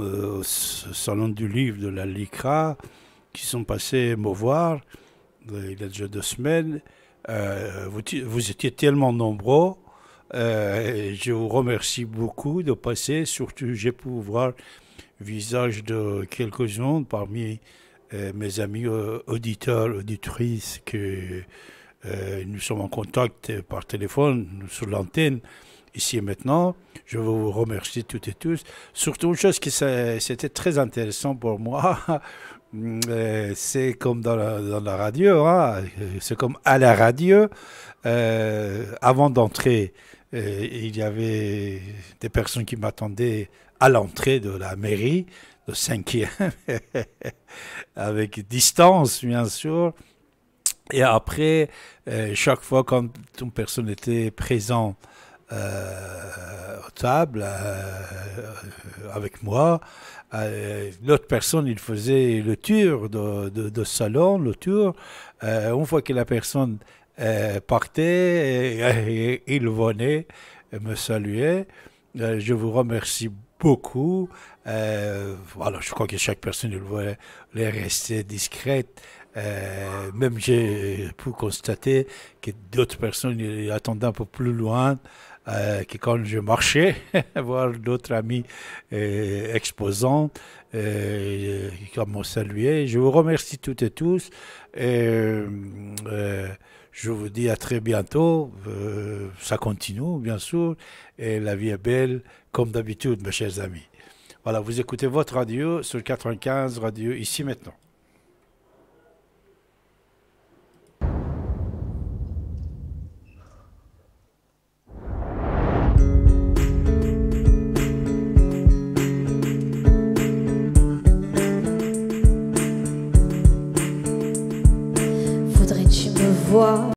euh, au Salon du Livre de la LICRA, qui sont passés me voir euh, il y a déjà deux semaines. Euh, vous, vous, étiez tellement nombreux. Euh, je vous remercie beaucoup de passer. Surtout, j'ai pu voir visage de quelques-uns parmi mes amis auditeurs, auditrices que nous sommes en contact par téléphone sur l'antenne ici et maintenant. Je vous remercie toutes et tous. Surtout une chose qui c'était très intéressant pour moi, euh, c'est comme dans la, radio, hein, c'est comme à la radio. Euh, avant d'entrer, euh, il y avait des personnes qui m'attendaient à l'entrée de la mairie, le cinquième, avec distance bien sûr. Et après, chaque fois quand une personne était présente, euh, table euh, euh, avec moi. L'autre personne, il faisait le tour de, de, salon, le tour. une fois que la personne partait, et, il venait me saluait. je vous remercie beaucoup. voilà, je crois que chaque personne voulait rester discrète. même j'ai pu constater que d'autres personnes attendaient un peu plus loin. Euh, quand je marchais, voir d'autres amis euh, exposants comme euh, qui m'ont salué. Je vous remercie toutes et tous. Et, je vous dis à très bientôt. ça continue, bien sûr. Et la vie est belle, comme d'habitude, mes chers amis. Voilà, vous écoutez votre radio sur 95 Radio ici maintenant. Voilà.